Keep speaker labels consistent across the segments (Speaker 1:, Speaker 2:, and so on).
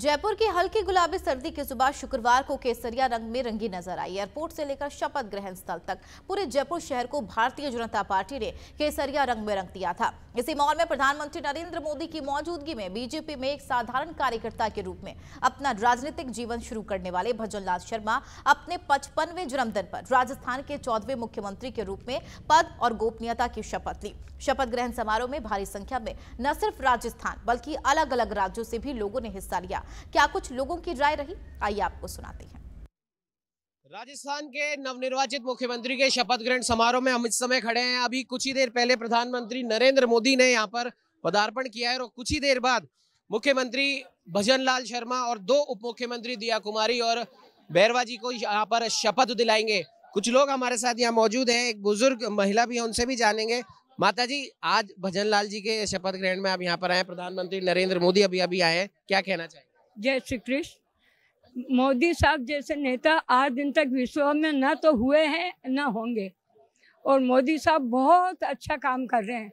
Speaker 1: जयपुर की हल्की गुलाबी सर्दी की सुबह शुक्रवार को केसरिया रंग में रंगी नजर आई एयरपोर्ट से लेकर शपथ ग्रहण स्थल तक पूरे जयपुर शहर को भारतीय जनता पार्टी ने केसरिया रंग में रंग दिया था इसी माहौल में प्रधानमंत्री नरेंद्र मोदी की मौजूदगी में बीजेपी में एक साधारण कार्यकर्ता के रूप में अपना राजनीतिक जीवन शुरू करने वाले भजन लाल शर्मा अपने पचपनवे जन्मदिन पर राजस्थान के चौदहवें मुख्यमंत्री के रूप में पद और गोपनीयता की शपथ ली शपथ ग्रहण समारोह में भारी संख्या में न सिर्फ राजस्थान बल्कि अलग अलग राज्यों से भी लोगों ने हिस्सा लिया क्या कुछ लोगों की राय रही आइए आपको सुनाते हैं राजस्थान के नवनिर्वाचित मुख्यमंत्री के शपथ ग्रहण समारोह में हम इस समय खड़े हैं अभी कुछ ही देर पहले प्रधानमंत्री नरेंद्र मोदी ने यहाँ पर पदार्पण किया है और कुछ ही देर बाद मुख्यमंत्री भजन लाल शर्मा और दो उप मुख्यमंत्री दिया कुमारी और बैरवा जी को यहाँ पर शपथ दिलाएंगे कुछ लोग हमारे साथ यहाँ मौजूद हैं एक बुजुर्ग महिला भी है उनसे भी जानेंगे माता जी आज भजन लाल जी के शपथ ग्रहण में आप यहाँ पर आए प्रधानमंत्री नरेंद्र मोदी अभी अभी आए क्या कहना
Speaker 2: चाहिए जय श्री कृष्ण मोदी साहब जैसे नेता आज दिन तक विश्व में ना तो हुए हैं ना होंगे और मोदी साहब बहुत अच्छा काम कर रहे हैं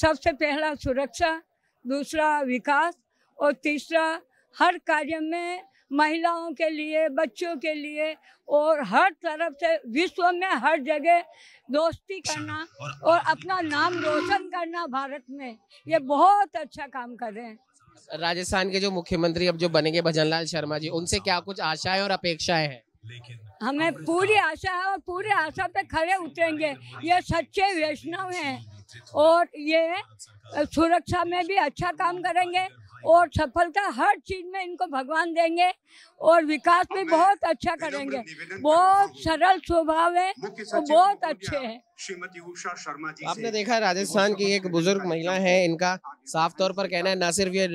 Speaker 2: सबसे पहला सुरक्षा दूसरा विकास और तीसरा हर कार्य में महिलाओं के लिए बच्चों के लिए और हर तरफ से विश्व में हर जगह दोस्ती करना और अपना नाम रोशन करना भारत में ये बहुत अच्छा काम कर रहे हैं
Speaker 1: राजस्थान के जो मुख्यमंत्री अब जो बनेंगे भजनलाल शर्मा जी उनसे क्या कुछ आशाएं और अपेक्षाएं हैं
Speaker 2: हमें पूरी आशा है और पूरी आशा पे खड़े उतरेंगे ये सच्चे वैष्णव हैं और ये सुरक्षा में भी अच्छा काम करेंगे और सफलता हर चीज में इनको भगवान देंगे और विकास भी बहुत अच्छा करेंगे बहुत सरल स्वभाव है और बहुत अच्छे हैं
Speaker 3: श्रीमती उषा शर्मा जी आपने देखा राजस्थान
Speaker 1: की एक बुजुर्ग महिला है इनका साफ तौर पर कहना है न सिर्फ ये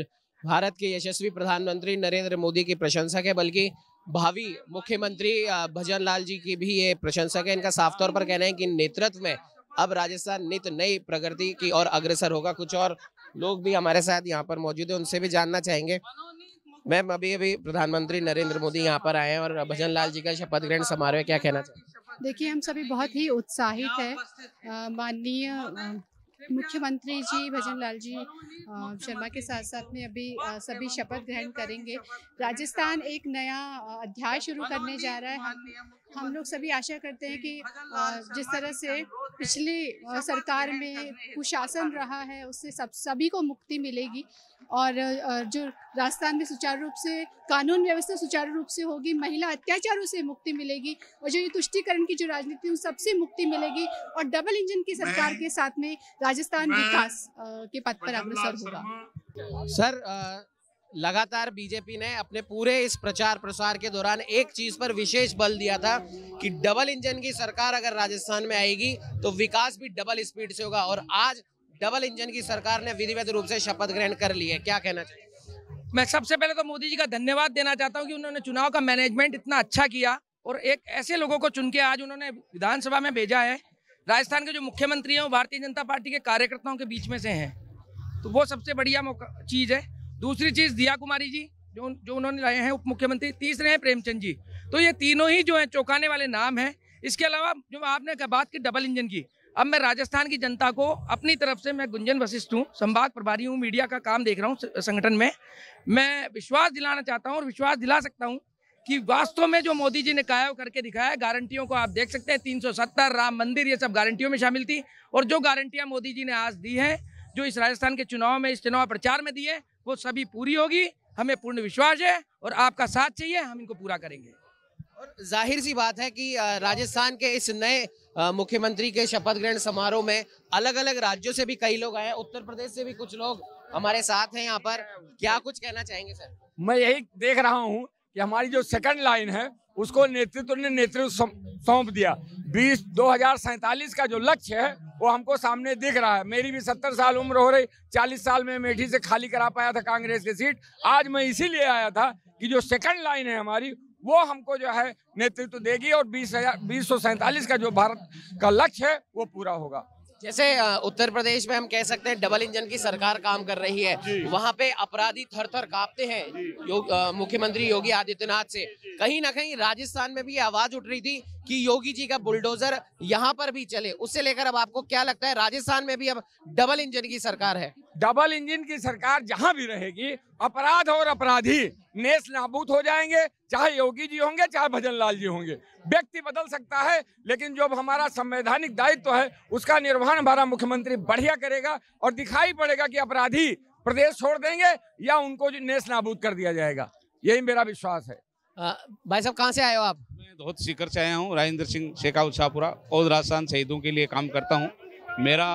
Speaker 1: भारत के यशस्वी प्रधानमंत्री नरेंद्र मोदी की प्रशंसक है बल्कि भावी मुख्यमंत्री भजन लाल जी की भी ये प्रशंसक है इनका साफ तौर पर कहना है कि नेतृत्व में अब राजस्थान नित नई प्रगति की ओर अग्रसर होगा कुछ और लोग भी हमारे साथ यहाँ पर मौजूद है उनसे भी जानना चाहेंगे मैम अभी अभी प्रधानमंत्री नरेंद्र मोदी यहाँ पर आए हैं और भजन लाल जी का शपथ ग्रहण समारोह क्या कहना चाहिए देखिए हम सभी बहुत ही उत्साहित है माननीय मुख्यमंत्री जी भजन लाल जी शर्मा के साथ साथ में अभी सभी शपथ ग्रहण करेंगे राजस्थान एक नया अध्याय शुरू करने जा रहा है हम लोग सभी आशा करते हैं कि जिस तरह से पिछली सरकार में तो कुशासन रहा है उससे सब सभी को मुक्ति मिलेगी और जो राजस्थान में सुचारू रूप से कानून व्यवस्था सुचारू रूप से होगी महिला अत्याचारों से मुक्ति मिलेगी और जो ये तुष्टिकरण की जो राजनीति उन सबसे मुक्ति मिलेगी और डबल इंजन की सरकार के साथ में राजस्थान विकास के पद पर अग्रसर
Speaker 3: होगा
Speaker 1: सर आ... लगातार बीजेपी ने अपने पूरे इस प्रचार प्रसार के दौरान एक चीज पर विशेष बल दिया था कि डबल इंजन की सरकार अगर राजस्थान में आएगी तो विकास भी डबल स्पीड से होगा और आज डबल इंजन की सरकार ने विधिवत रूप से शपथ ग्रहण कर ली है क्या कहना चाहिए मैं सबसे पहले
Speaker 3: तो मोदी जी का धन्यवाद देना चाहता हूँ कि उन्होंने चुनाव का मैनेजमेंट इतना अच्छा किया और एक ऐसे लोगों को चुन के आज उन्होंने विधानसभा में भेजा है राजस्थान के जो मुख्यमंत्री हैं वो भारतीय जनता पार्टी के कार्यकर्ताओं के बीच में से हैं तो वो सबसे बढ़िया चीज़ है दूसरी चीज दिया कुमारी जी जो जो उन्होंने लाए हैं उप मुख्यमंत्री तीसरे हैं प्रेमचंद जी तो ये तीनों ही जो हैं चौंकाने वाले नाम हैं इसके अलावा जो आपने बात की डबल इंजन की अब मैं राजस्थान की जनता को अपनी तरफ से मैं गुंजन वशिष्ठ हूँ संवाद प्रभारी हूँ मीडिया का काम देख रहा हूँ संगठन में मैं विश्वास दिलाना चाहता हूँ और विश्वास दिला सकता हूँ कि वास्तव में जो मोदी जी ने कहा करके दिखाया गारंटियों को आप देख सकते हैं तीन राम मंदिर ये सब गारंटियों में शामिल थी और जो गारंटियाँ मोदी जी ने आज दी हैं जो इस राजस्थान के चुनाव में इस चुनाव प्रचार में दी है वो सभी पूरी होगी हमें पूर्ण विश्वास है और आपका साथ चाहिए हम इनको पूरा करेंगे
Speaker 1: और जाहिर सी बात है कि राजस्थान के इस नए मुख्यमंत्री के शपथ ग्रहण समारोह में अलग अलग राज्यों से भी कई लोग आए उत्तर प्रदेश से भी कुछ लोग हमारे साथ हैं यहाँ पर क्या कुछ कहना चाहेंगे सर
Speaker 3: मैं यही देख रहा हूँ कि हमारी जो सेकंड लाइन है उसको नेतृत्व ने नेतृत्व सौंप दिया बीस दो हजार सैंतालीस का जो लक्ष्य है वो हमको सामने दिख रहा है मेरी भी सत्तर साल उम्र हो रही चालीस साल में मेठी से खाली करा पाया था कांग्रेस की सीट आज मैं इसीलिए आया था कि जो सेकंड लाइन है हमारी वो हमको जो है नेतृत्व देगी और बीस हजार बीस सौ का जो भारत का लक्ष्य है वो पूरा होगा
Speaker 1: जैसे उत्तर प्रदेश में हम कह सकते हैं डबल इंजन की सरकार काम कर रही है वहाँ पे अपराधी थर थर कांपते हैं यो, मुख्यमंत्री योगी आदित्यनाथ से कहीं ना कहीं राजस्थान में भी आवाज उठ रही थी कि योगी जी का बुलडोजर यहाँ पर भी चले उससे लेकर अब आपको क्या लगता है राजस्थान में भी अब
Speaker 3: डबल इंजन की सरकार है डबल इंजन की सरकार जहाँ भी रहेगी अपराध और अपराधी नेस नाबूद हो जाएंगे चाहे योगी जी होंगे चाहे भजन लाल जी होंगे व्यक्ति बदल सकता है लेकिन जो हमारा संवैधानिक दायित्व तो है उसका निर्वहन हमारा मुख्यमंत्री बढ़िया करेगा और दिखाई पड़ेगा कि अपराधी प्रदेश छोड़ देंगे या उनको नेश नाबूद कर दिया जाएगा यही मेरा विश्वास है आ, भाई साहब कहाँ से आए हो आप मैं बहुत सीकर से आया हूँ राजेंद्र सिंह शेखावत शाहपुरा और राजस्थान शहीदों के लिए काम करता हूँ मेरा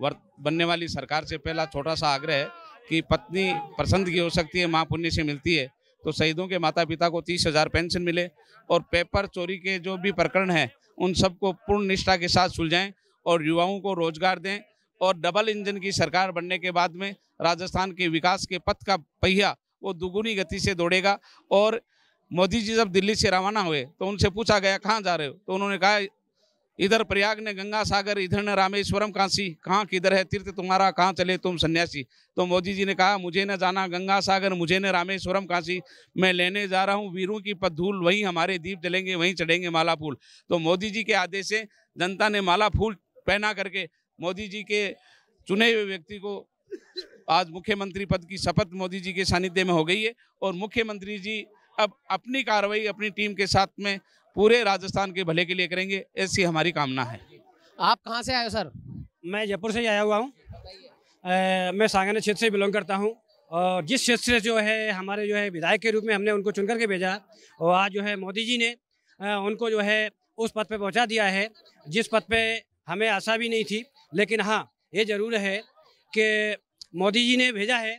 Speaker 3: वर्त बनने वाली सरकार से पहला छोटा सा आग्रह है कि पत्नी पसंद की हो सकती है माँ पुण्य से मिलती है तो शहीदों के माता पिता को तीस हजार पेंशन मिले और पेपर चोरी के जो भी प्रकरण हैं उन सबको पूर्ण निष्ठा के साथ सुलझाएं और युवाओं को रोजगार दें और डबल इंजन की सरकार बनने के बाद में राजस्थान के विकास के पथ का पहिया वो दुगुनी गति से दौड़ेगा और मोदी जी जब दिल्ली से रवाना हुए तो उनसे पूछा गया कहाँ जा रहे हो तो उन्होंने कहा इधर प्रयाग ने गंगा सागर इधर ने रामेश्वरम काशी कहाँ किधर है तीर्थ तुम्हारा कहाँ चले तुम सन्यासी तो मोदी जी ने कहा मुझे न जाना गंगा सागर मुझे न रामेश्वरम काशी मैं लेने जा रहा हूँ वीरों की पदधूल वहीं हमारे दीप जलेंगे वहीं चढ़ेंगे माला फूल तो मोदी जी के आदेश से जनता ने माला फूल पहना करके मोदी जी के चुने हुए व्यक्ति को आज मुख्यमंत्री पद की शपथ मोदी जी के सानिध्य में हो गई है और मुख्यमंत्री जी अब अपनी कार्रवाई अपनी टीम के साथ में पूरे राजस्थान के भले के लिए करेंगे ऐसी हमारी कामना है
Speaker 2: आप कहाँ से आए सर मैं जयपुर से आया हुआ हूँ मैं सांगाना क्षेत्र से बिलोंग करता हूँ और जिस क्षेत्र से जो है हमारे जो है विधायक के रूप में हमने उनको चुन करके भेजा और आज जो है मोदी जी ने उनको जो है उस पद पे पहुंचा दिया है जिस पद पे हमें आशा भी नहीं थी लेकिन हाँ ये ज़रूर है कि मोदी जी ने भेजा है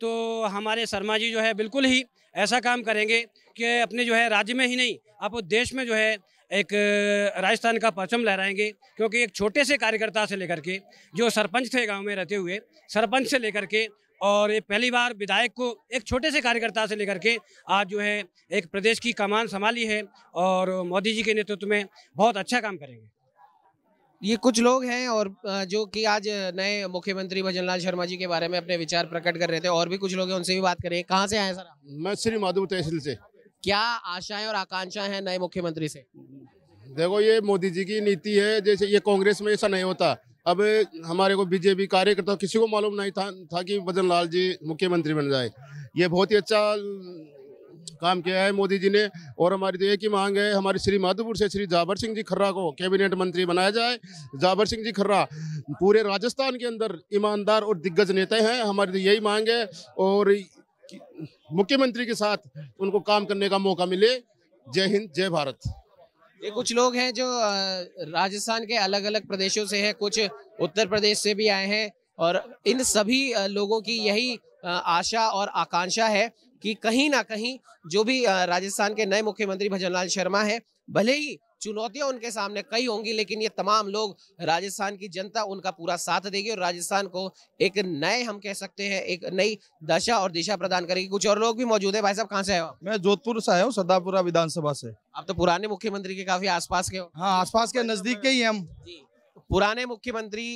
Speaker 2: तो हमारे शर्मा जी जो है बिल्कुल ही ऐसा काम करेंगे कि अपने जो है राज्य में ही नहीं आप देश में जो है एक राजस्थान का परचम लहराएंगे क्योंकि एक छोटे से कार्यकर्ता से लेकर के जो सरपंच थे गांव में रहते हुए सरपंच से लेकर के और ये पहली बार विधायक को एक छोटे से कार्यकर्ता से लेकर के आज जो है एक प्रदेश की कमान संभाली है और मोदी जी के नेतृत्व में बहुत अच्छा काम करेंगे
Speaker 1: ये कुछ लोग हैं और जो कि आज नए मुख्यमंत्री भजन लाल शर्मा जी के बारे में अपने विचार प्रकट कर रहे थे और भी कुछ लोग हैं उनसे भी बात करें कहाँ से आए सर मैं श्री माधव तहसील से क्या आशाएं और आकांक्षाएं हैं नए मुख्यमंत्री से
Speaker 3: देखो ये मोदी जी की नीति है जैसे ये कांग्रेस में ऐसा नहीं होता अब हमारे को बीजेपी कार्यकर्ता किसी को मालूम नहीं था था कि भजन लाल जी मुख्यमंत्री बन जाए ये बहुत ही अच्छा काम किया है मोदी जी ने और हमारी तो एक ही मांग है हमारे श्री माधोपुर से श्री जाबर सिंह जी खर्रा को कैबिनेट मंत्री बनाया जाए जाबर सिंह जी खर्रा पूरे राजस्थान के अंदर ईमानदार और दिग्गज नेता हैं हमारी तो यही मांग है और मुख्यमंत्री के साथ उनको काम करने का मौका मिले जय हिंद जय भारत ये कुछ लोग
Speaker 1: हैं जो राजस्थान के अलग अलग प्रदेशों से हैं कुछ उत्तर प्रदेश से भी आए हैं और इन सभी लोगों की यही आशा और आकांक्षा है कि कहीं ना कहीं जो भी राजस्थान के नए मुख्यमंत्री लाल शर्मा है भले ही चुनौतियां उनके सामने कई होंगी लेकिन ये तमाम लोग राजस्थान की जनता उनका पूरा साथ देगी और राजस्थान को एक नए हम कह सकते हैं एक नई दशा और दिशा प्रदान करेगी कुछ और लोग भी मौजूद है भाई साहब कहाँ से आए मैं जोधपुर से आया हूँ सदापुरा विधानसभा से आप तो पुराने मुख्यमंत्री के काफी आसपास के हो हाँ आसपास के नजदीक के ही हम तो पुराने मुख्यमंत्री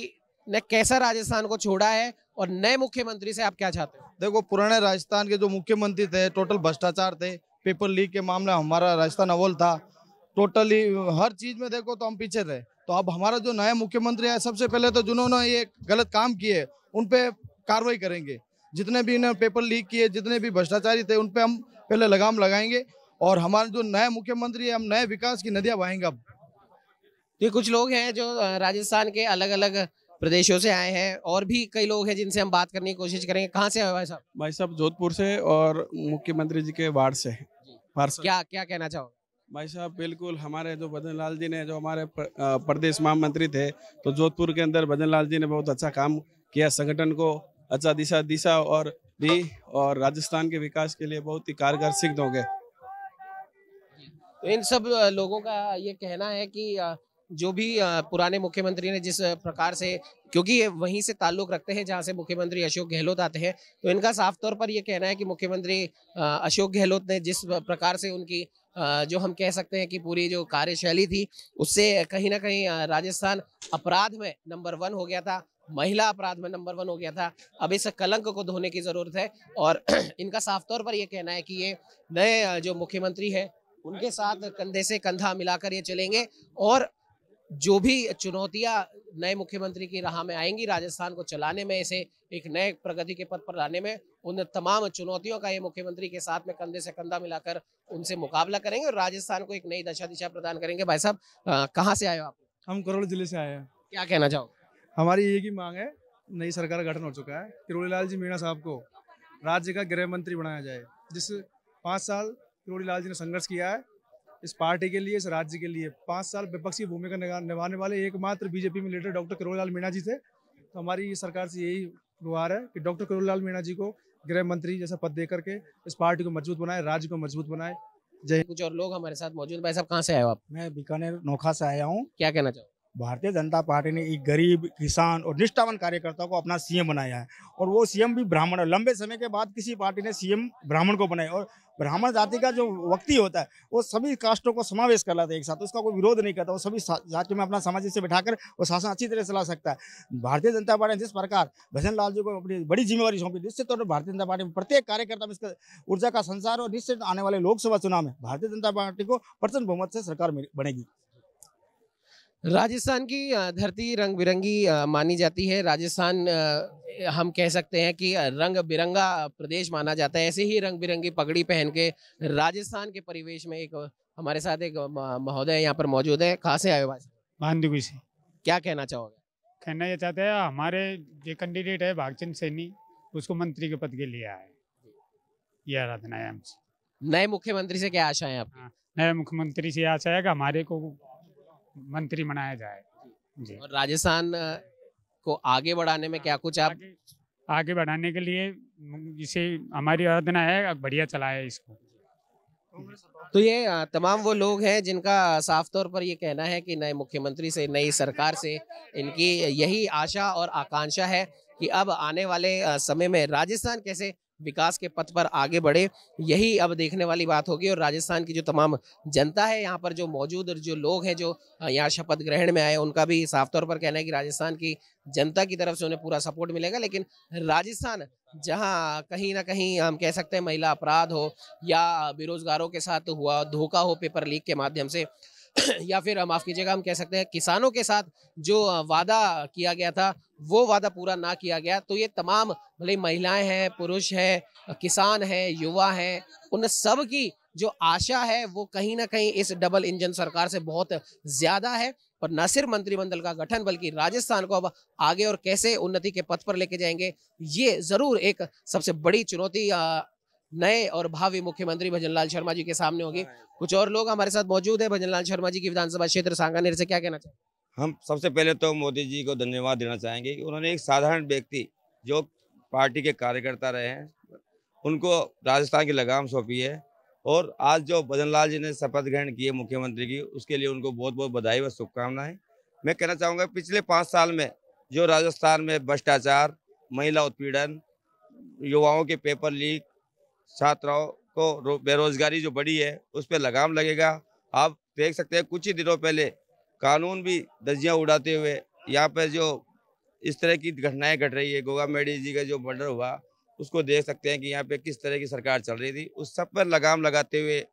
Speaker 1: ने कैसा राजस्थान
Speaker 3: को छोड़ा है और नए मुख्यमंत्री से आप क्या चाहते हैं देखो पुराने राजस्थान के जो मुख्यमंत्री थे टोटल भ्रष्टाचार थे पेपर लीक के मामले हमारा राजस्थान अव्वल था टोटली हर चीज में देखो तो हम पीछे थे तो अब हमारा जो नया मुख्यमंत्री है सबसे पहले तो जिन्होंने ये गलत काम किए उन पे कार्रवाई करेंगे जितने भी इन्होंने पेपर लीक किए जितने भी भ्रष्टाचारी थे उन पे हम पहले लगाम लगाएंगे और हमारे जो नया मुख्यमंत्री है हम नए विकास की नदियां बहेंगे अब
Speaker 1: ये कुछ लोग हैं जो राजस्थान के अलग अलग प्रदेशों से आए हैं और भी कई लोग हैं जिनसे हम बात करने की कोशिश करेंगे कहाँ से आए भाई साहब
Speaker 3: भाई साहब जोधपुर से और मुख्यमंत्री जी के वार्ड से क्या क्या कहना चाहोगे भाई साहब बिल्कुल हमारे जो भजन लाल जी ने जो हमारे प्रदेश महामंत्री थे तो जोधपुर के अंदर भजन लाल जी ने बहुत अच्छा काम किया संगठन को अच्छा दिशा दिशा और दी और राजस्थान के विकास के लिए बहुत ही कारगर सिद्ध हो गए
Speaker 1: तो इन सब लोगों का ये कहना है कि जो भी पुराने मुख्यमंत्री ने जिस प्रकार से क्योंकि ये वहीं से ताल्लुक रखते हैं जहां से मुख्यमंत्री अशोक गहलोत आते हैं तो इनका साफ तौर पर यह कहना है कि मुख्यमंत्री अशोक गहलोत ने जिस प्रकार से उनकी जो हम कह सकते हैं कि पूरी जो कार्यशैली थी उससे कहीं ना कहीं राजस्थान अपराध में नंबर वन हो गया था महिला अपराध में नंबर वन हो गया था अब इस कलंक को धोने की ज़रूरत है और इनका साफ तौर पर यह कहना है कि ये नए जो मुख्यमंत्री है उनके साथ कंधे से कंधा मिलाकर ये चलेंगे और जो भी चुनौतियां नए मुख्यमंत्री की राह में आएंगी राजस्थान को चलाने में इसे एक नए प्रगति के पथ पर लाने में उन तमाम चुनौतियों का ये मुख्यमंत्री के साथ में कंधे से कंधा मिलाकर उनसे मुकाबला करेंगे और राजस्थान को एक नई दशा दिशा प्रदान करेंगे भाई साहब कहाँ से आए हो आप हम करोड़ जिले से आए हैं क्या कहना चाहो
Speaker 3: हमारी ये की मांग है नई सरकार का गठन हो चुका है लाल जी मीणा साहब को राज्य का गृह मंत्री बनाया जाए जिस पाँच साल लाल जी ने संघर्ष किया है इस पार्टी के लिए इस राज्य के लिए पाँच साल विपक्षी भूमिका निभाने वाले एकमात्र बीजेपी में लीडर डॉक्टर किरोड़लाल मीणा जी थे तो हमारी सरकार से यही गुहार है कि डॉक्टर किरोड़लाल मीणा जी को गृह मंत्री जैसा पद दे करके इस पार्टी को
Speaker 1: मजबूत बनाए राज्य को मजबूत बनाए जय कुछ और लोग हमारे साथ मौजूद भाई साहब कहाँ से आए हो आप मैं बीकानेर
Speaker 2: नोखा से आया हूँ क्या कहना चाहूँ भारतीय जनता पार्टी ने एक गरीब किसान और निष्ठावान कार्यकर्ता को अपना सीएम बनाया है और वो सीएम भी ब्राह्मण है लंबे समय के बाद किसी पार्टी ने सीएम ब्राह्मण को बनाया और ब्राह्मण जाति का जो व्यक्ति होता है वो सभी कास्टों को समावेश कर लाता है एक साथ उसका कोई विरोध नहीं करता वो सभी जाति में अपना समाज से कर वो शासन अच्छी तरह चला सकता है भारतीय जनता पार्टी ने जिस प्रकार भजन लाल जी को अपनी बड़ी जिम्मेवारी सौंपी निश्चित तौर पर भारतीय जनता पार्टी में प्रत्येक कार्यकर्ता में इसका ऊर्जा का संसार और निश्चित आने वाले लोकसभा चुनाव में भारतीय जनता पार्टी को प्रचंड बहुमत से सरकार बनेगी
Speaker 1: राजस्थान की धरती रंग बिरंगी मानी जाती है राजस्थान हम कह सकते हैं कि रंग बिरंगा प्रदेश माना जाता है ऐसे ही रंग बिरंगी पगड़ी पहन के राजस्थान के परिवेश में एक हमारे साथ एक महोदय यहाँ पर मौजूद है कहाँ से आए हो से क्या कहना चाहोगे कहना ये चाहते हैं हमारे जो कैंडिडेट है भागचंद सैनी उसको मंत्री के पद के लिए आए
Speaker 3: ये आराधना है
Speaker 1: हमसे नए मुख्यमंत्री से क्या आशा है आप हाँ, नए मुख्यमंत्री से आशा है कि हमारे को मंत्री बनाया जाए जी और राजस्थान को आगे बढ़ाने में क्या कुछ आप आगे, आगे बढ़ाने के लिए जिसे हमारी आराधना है बढ़िया चलाए इसको तो ये तमाम वो लोग हैं जिनका साफ तौर पर ये कहना है कि नए मुख्यमंत्री से नई सरकार से इनकी यही आशा और आकांक्षा है कि अब आने वाले समय में राजस्थान कैसे विकास के पथ पर आगे बढ़े यही अब देखने वाली बात होगी और राजस्थान की जो तमाम जनता है यहाँ पर जो मौजूद और जो लोग हैं जो यहाँ शपथ ग्रहण में आए उनका भी साफ तौर पर कहना है कि राजस्थान की जनता की तरफ से उन्हें पूरा सपोर्ट मिलेगा लेकिन राजस्थान जहाँ कहीं ना कहीं हम कह सकते हैं महिला अपराध हो या बेरोजगारों के साथ हुआ धोखा हो पेपर लीक के माध्यम से या फिर माफ़ कीजिएगा हम कह सकते हैं किसानों के साथ जो वादा किया गया था वो वादा पूरा ना किया गया तो ये तमाम भले महिलाएं हैं पुरुष हैं किसान हैं युवा हैं उन सब की जो आशा है वो कहीं ना कहीं इस डबल इंजन सरकार से बहुत ज़्यादा है और न सिर्फ मंत्रिमंडल का गठन बल्कि राजस्थान को अब आगे और कैसे उन्नति के पथ पर लेके जाएंगे ये ज़रूर एक सबसे बड़ी चुनौती नए और भावी मुख्यमंत्री भजनलाल शर्मा जी के सामने होगी हाँ, हाँ। कुछ और लोग हमारे साथ मौजूद है भजनलाल शर्मा जी की विधानसभा क्षेत्र सांगानेर से क्या कहना चाहेंगे
Speaker 2: हम सबसे पहले तो मोदी जी को धन्यवाद देना चाहेंगे उन्होंने एक साधारण व्यक्ति जो पार्टी के कार्यकर्ता रहे हैं उनको राजस्थान की लगाम सौंपी है और आज जो भजन जी ने शपथ ग्रहण की है मुख्यमंत्री की उसके लिए उनको बहुत बहुत बधाई व शुभकामनाएं मैं कहना चाहूँगा पिछले पाँच साल में जो राजस्थान में भ्रष्टाचार महिला उत्पीड़न युवाओं के पेपर लीक छात्राओं को बेरोजगारी जो बढ़ी है उस पर लगाम लगेगा आप देख सकते हैं कुछ ही दिनों पहले कानून भी दर्जियाँ उड़ाते हुए यहाँ पर जो इस तरह की घटनाएं घट रही है गोगा मेडी जी का जो मर्डर हुआ उसको देख सकते हैं कि यहाँ पे किस तरह की सरकार चल रही थी उस सब पर लगाम लगाते हुए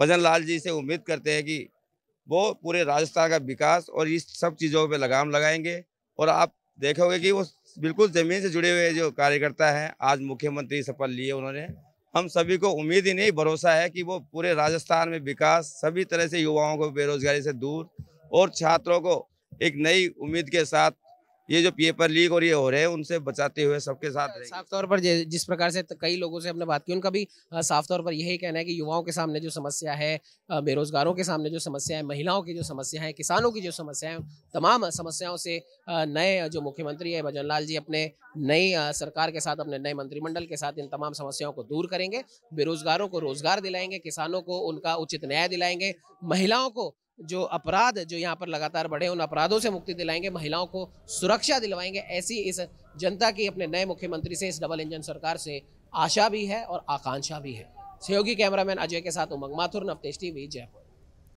Speaker 2: भजन लाल जी से उम्मीद करते हैं कि वो पूरे राजस्थान का विकास और इस सब चीज़ों पर लगाम लगाएंगे और आप देखोगे कि वो बिल्कुल जमीन से जुड़े हुए जो कार्यकर्ता हैं आज मुख्यमंत्री शपथ लिए उन्होंने हम सभी को उम्मीद ही नहीं भरोसा है कि वो पूरे राजस्थान में विकास सभी तरह से युवाओं को बेरोजगारी से दूर और छात्रों को एक नई उम्मीद के साथ ये जो पेपर लीक और ये हो रहे हैं उनसे बचाते हुए सबके साथ
Speaker 1: साफ तौर पर जिस प्रकार से कई लोगों से हमने बात की उनका भी साफ तौर पर यही कहना है कि युवाओं के सामने जो समस्या है बेरोजगारों के सामने जो समस्या है महिलाओं की जो समस्या है किसानों की जो समस्या है तमाम समस्याओं से नए जो मुख्यमंत्री है भजन जी अपने नई सरकार के साथ अपने नए मंत्रिमंडल के साथ इन तमाम समस्याओं को दूर करेंगे बेरोजगारों को रोजगार दिलाएंगे किसानों को उनका उचित न्याय दिलाएंगे महिलाओं को जो अपराध जो यहाँ पर लगातार बढ़े उन अपराधों से मुक्ति दिलाएंगे महिलाओं को सुरक्षा दिलवाएंगे ऐसी इस जनता की अपने नए मुख्यमंत्री से इस डबल इंजन सरकार से आशा भी है और आकांक्षा भी है सहयोगी कैमरामैन अजय के साथ उमंग माथुर नवतेश टीवी जयपुर